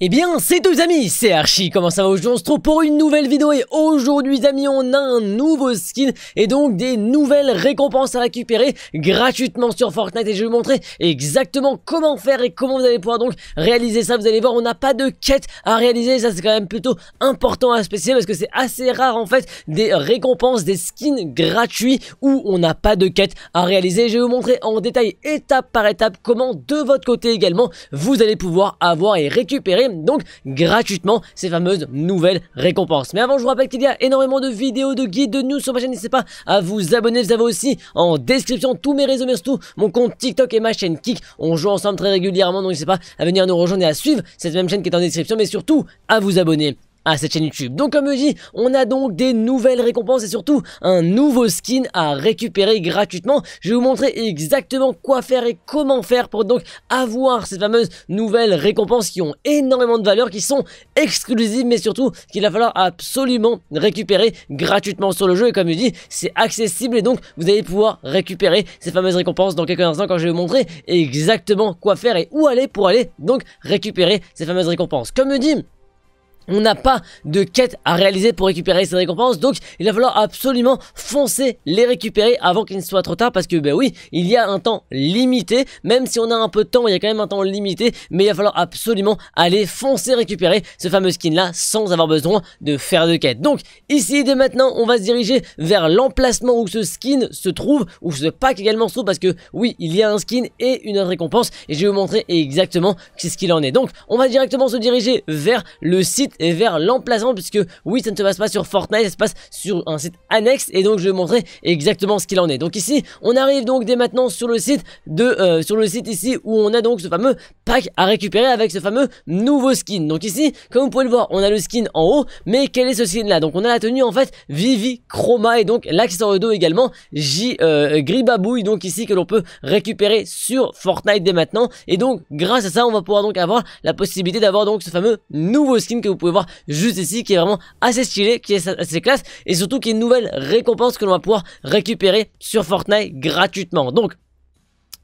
Eh bien, c'est les amis, c'est Archie, comment ça va aujourd'hui On se trouve pour une nouvelle vidéo et aujourd'hui amis, on a un nouveau skin et donc des nouvelles récompenses à récupérer gratuitement sur Fortnite et je vais vous montrer exactement comment faire et comment vous allez pouvoir donc réaliser ça. Vous allez voir, on n'a pas de quête à réaliser, ça c'est quand même plutôt important à spécifier parce que c'est assez rare en fait des récompenses, des skins gratuits où on n'a pas de quête à réaliser. Je vais vous montrer en détail étape par étape comment de votre côté également vous allez pouvoir avoir et récupérer donc gratuitement ces fameuses nouvelles récompenses. Mais avant je vous rappelle qu'il y a énormément de vidéos, de guides, de news sur ma chaîne, n'hésitez pas à vous abonner, vous avez aussi en description tous mes réseaux, mais surtout mon compte TikTok et ma chaîne Kik, on joue ensemble très régulièrement donc n'hésitez pas à venir nous rejoindre et à suivre cette même chaîne qui est en description mais surtout à vous abonner à cette chaîne YouTube. Donc comme je dis, on a donc des nouvelles récompenses et surtout un nouveau skin à récupérer gratuitement. Je vais vous montrer exactement quoi faire et comment faire pour donc avoir ces fameuses nouvelles récompenses qui ont énormément de valeur, qui sont exclusives mais surtout qu'il va falloir absolument récupérer gratuitement sur le jeu. Et comme je dis, c'est accessible et donc vous allez pouvoir récupérer ces fameuses récompenses dans quelques instants quand je vais vous montrer exactement quoi faire et où aller pour aller donc récupérer ces fameuses récompenses. Comme je dis, on n'a pas de quête à réaliser pour récupérer ces récompenses, donc il va falloir absolument foncer les récupérer avant qu'il ne soit trop tard, parce que ben oui, il y a un temps limité, même si on a un peu de temps, il y a quand même un temps limité, mais il va falloir absolument aller foncer récupérer ce fameux skin là, sans avoir besoin de faire de quête. Donc ici dès maintenant, on va se diriger vers l'emplacement où ce skin se trouve, où ce pack également se trouve, parce que oui, il y a un skin et une récompense, et je vais vous montrer exactement ce qu'il en est. Donc on va directement se diriger vers le site et vers l'emplacement puisque oui ça ne se passe pas sur Fortnite, ça se passe sur un site annexe et donc je vais vous montrer exactement ce qu'il en est. Donc ici on arrive donc dès maintenant sur le site de euh, sur le site ici où on a donc ce fameux pack à récupérer avec ce fameux nouveau skin. Donc ici comme vous pouvez le voir on a le skin en haut mais quel est ce skin là Donc on a la tenue en fait Vivi Chroma et donc l'accessoire de dos également J euh, Gribabouille donc ici que l'on peut récupérer sur Fortnite dès maintenant et donc grâce à ça on va pouvoir donc avoir la possibilité d'avoir donc ce fameux nouveau skin que vous pouvez pouvez voir juste ici, qui est vraiment assez stylé, qui est assez classe, et surtout qui est une nouvelle récompense que l'on va pouvoir récupérer sur Fortnite gratuitement. Donc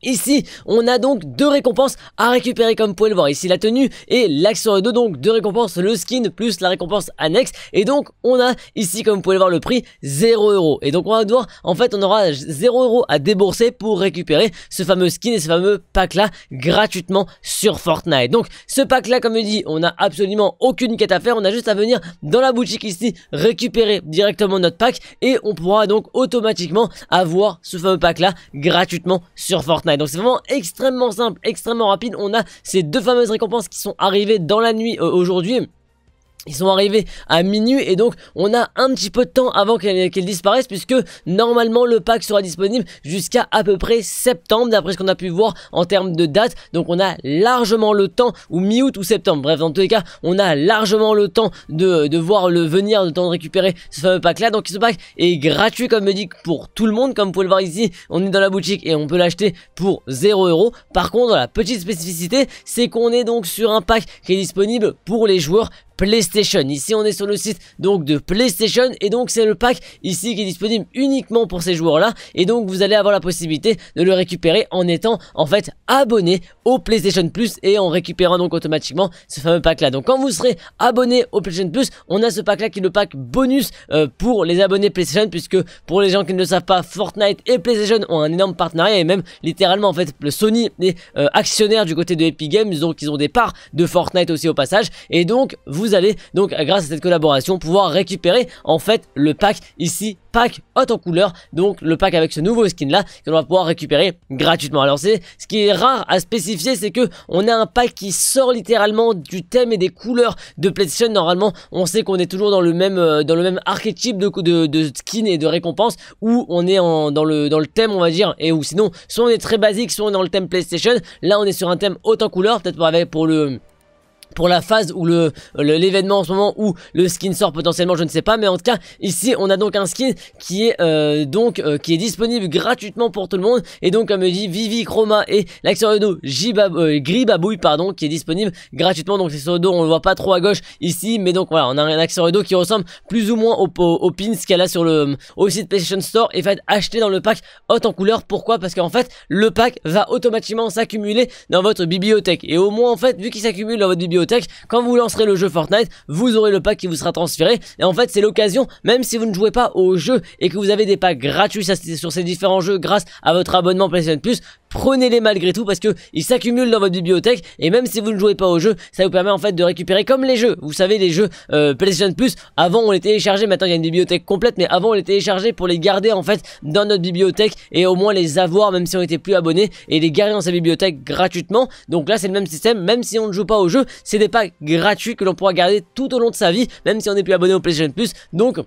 Ici, on a donc deux récompenses à récupérer comme vous pouvez le voir. Ici, la tenue et l'action sur donc deux récompenses, le skin plus la récompense annexe. Et donc, on a ici, comme vous pouvez le voir, le prix 0 Et donc, on va devoir, en fait, on aura 0 à débourser pour récupérer ce fameux skin et ce fameux pack-là gratuitement sur Fortnite. Donc, ce pack-là, comme je dis, on n'a absolument aucune quête à faire. On a juste à venir dans la boutique ici, récupérer directement notre pack et on pourra donc automatiquement avoir ce fameux pack-là gratuitement sur Fortnite. Donc c'est vraiment extrêmement simple, extrêmement rapide. On a ces deux fameuses récompenses qui sont arrivées dans la nuit euh, aujourd'hui. Ils sont arrivés à minuit et donc on a un petit peu de temps avant qu'elle disparaisse puisque normalement le pack sera disponible jusqu'à à peu près septembre d'après ce qu'on a pu voir en termes de date. Donc on a largement le temps ou mi-août ou septembre. Bref dans tous les cas on a largement le temps de, voir le venir, le temps de récupérer ce fameux pack là. Donc ce pack est gratuit comme me dit pour tout le monde comme vous pouvez le voir ici on est dans la boutique et on peut l'acheter pour 0€. Par contre la petite spécificité c'est qu'on est donc sur un pack qui est disponible pour les joueurs PlayStation. Ici on est sur le site donc de PlayStation et donc c'est le pack ici qui est disponible uniquement pour ces joueurs là et donc vous allez avoir la possibilité de le récupérer en étant en fait abonné au PlayStation Plus et en récupérant donc automatiquement ce fameux pack là. Donc quand vous serez abonné au PlayStation Plus, on a ce pack là qui est le pack bonus euh, pour les abonnés PlayStation puisque pour les gens qui ne le savent pas, Fortnite et PlayStation ont un énorme partenariat et même littéralement en fait le Sony est euh, actionnaire du côté de Epic Games donc ils ont des parts de Fortnite aussi au passage et donc vous allez donc grâce à cette collaboration pouvoir récupérer en fait le pack ici pack haute en couleur donc le pack avec ce nouveau skin là que l'on va pouvoir récupérer gratuitement alors c'est ce qui est rare à spécifier c'est que on a un pack qui sort littéralement du thème et des couleurs de PlayStation normalement on sait qu'on est toujours dans le même euh, dans le même archétype de, de, skin et de récompense où on est en, dans le dans le thème on va dire et où sinon soit on est très basique soit on est dans le thème PlayStation là on est sur un thème haute en couleur peut-être pour, pour le pour la phase ou le l'événement en ce moment où le skin sort potentiellement je ne sais pas mais en tout cas ici on a donc un skin qui est euh, donc euh, qui est disponible gratuitement pour tout le monde et donc comme dit Vivi Chroma et l'action Odo euh, pardon qui est disponible gratuitement donc c'est sur dos on le voit pas trop à gauche ici mais donc voilà on a un action dos qui ressemble plus ou moins au, au, pins qu'elle a sur le au site PlayStation Store et va être acheté dans le pack haute en couleur pourquoi parce qu'en fait le pack va automatiquement s'accumuler dans votre bibliothèque et au moins en fait vu qu'il s'accumule dans votre bibliothèque quand vous lancerez le jeu Fortnite, vous aurez le pack qui vous sera transféré. Et en fait, c'est l'occasion, même si vous ne jouez pas au jeu et que vous avez des packs gratuits sur ces différents jeux grâce à votre abonnement PlayStation Plus, prenez-les malgré tout parce que ils s'accumulent dans votre bibliothèque et même si vous ne jouez pas au jeu, ça vous permet en fait de récupérer comme les jeux. Vous savez les jeux euh, PlayStation Plus, avant on les téléchargeait, maintenant il y a une bibliothèque complète, mais avant on les téléchargeait pour les garder en fait dans notre bibliothèque et au moins les avoir même si on était plus abonné et les garder dans sa bibliothèque gratuitement. Donc là c'est le même système, même si on ne joue pas au jeu, c'est des packs gratuits que l'on pourra garder tout au long de sa vie, même si on n'est plus abonné au PlayStation Plus. Donc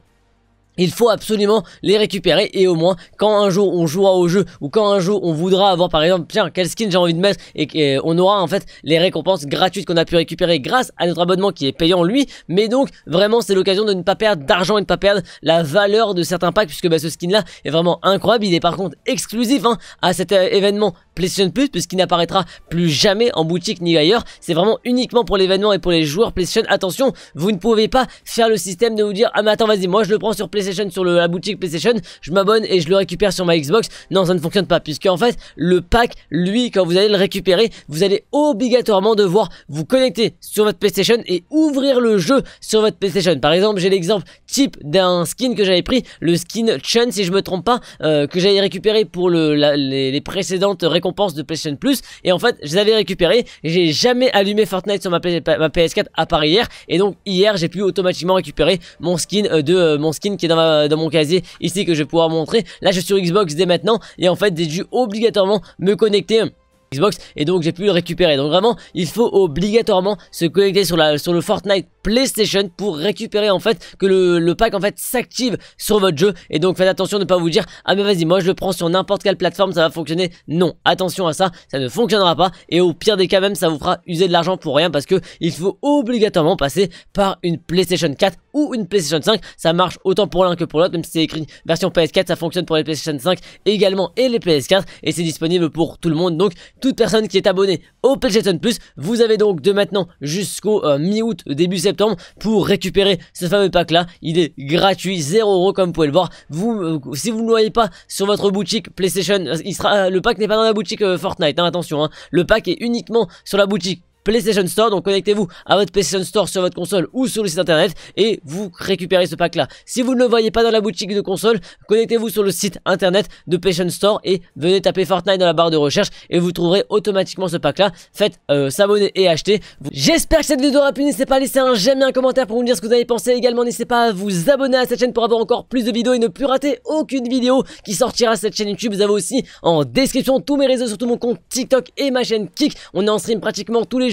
il faut absolument les récupérer et au moins quand un jour on jouera au jeu ou quand un jour on voudra avoir par exemple tiens quel skin j'ai envie de mettre et, qu'on euh, aura en fait les récompenses gratuites qu'on a pu récupérer grâce à notre abonnement qui est payant lui mais donc vraiment c'est l'occasion de ne pas perdre d'argent et de ne pas perdre la valeur de certains packs puisque bah, ce skin là est vraiment incroyable il est par contre exclusif hein, à cet euh, événement PlayStation Plus puisqu'il n'apparaîtra plus jamais en boutique ni ailleurs. C'est vraiment uniquement pour l'événement et pour les joueurs PlayStation. Attention, vous ne pouvez pas faire le système de vous dire ah mais attends vas-y moi je le prends sur PlayStation sur la boutique PlayStation, je m'abonne et je le récupère sur ma Xbox. Non, ça ne fonctionne pas, puisque en fait, le pack, lui, quand vous allez le récupérer, vous allez obligatoirement devoir vous connecter sur votre PlayStation et ouvrir le jeu sur votre PlayStation. Par exemple, j'ai l'exemple type d'un skin que j'avais pris, le skin Chun, si je me trompe pas, euh, que j'avais récupéré pour les, précédentes récompenses de PlayStation Plus. Et en fait, je l'avais récupéré, j'ai jamais allumé Fortnite sur ma, ma PS4 à part hier, et donc hier, j'ai pu automatiquement récupérer mon skin euh, de euh, mon skin qui est dans dans, mon casier ici que je vais pouvoir montrer. Là, je suis sur Xbox dès maintenant et en fait, j'ai dû obligatoirement me connecter. Hein, Xbox et donc j'ai pu le récupérer. Donc vraiment, il faut obligatoirement se connecter sur, la, sur le Fortnite PlayStation pour récupérer en fait que le, pack en fait s'active sur votre jeu et donc faites attention de ne pas vous dire ah mais vas-y moi je le prends sur n'importe quelle plateforme ça va fonctionner. Non, attention à ça, ça ne fonctionnera pas et au pire des cas même ça vous fera user de l'argent pour rien parce que il faut obligatoirement passer par une PlayStation 4 ou une PlayStation 5. Ça marche autant pour l'un que pour l'autre, même si c'est écrit version PS4, ça fonctionne pour les PlayStation 5 également et les PS4 et c'est disponible pour tout le monde. Donc toute personne qui est abonnée au PlayStation Plus, vous avez donc de maintenant jusqu'au euh, mi-août, début septembre pour récupérer ce fameux pack là. Il est gratuit, 0€ comme vous pouvez le voir. Vous, euh, si vous ne voyez pas sur votre boutique PlayStation, euh, le pack n'est pas dans la boutique Fortnite, hein, attention. Hein. Le pack est uniquement sur la boutique PlayStation Store. Donc connectez-vous à votre PlayStation Store sur votre console ou sur le site internet et vous récupérez ce pack là. Si vous ne le voyez pas dans la boutique de console, connectez-vous sur le site internet de PlayStation Store et venez taper Fortnite dans la barre de recherche et vous trouverez automatiquement ce pack là. Faites euh, s'abonner et acheter. J'espère que cette vidéo aura plu, N'hésitez pas à laisser un j'aime et un commentaire pour me dire ce que vous avez pensé. Également, n'hésitez pas à vous abonner à cette chaîne pour avoir encore plus de vidéos et ne plus rater aucune vidéo qui sortira sur cette chaîne YouTube. Vous avez aussi en description tous mes réseaux, surtout mon compte TikTok et ma chaîne Kik. On est en stream pratiquement tous les jours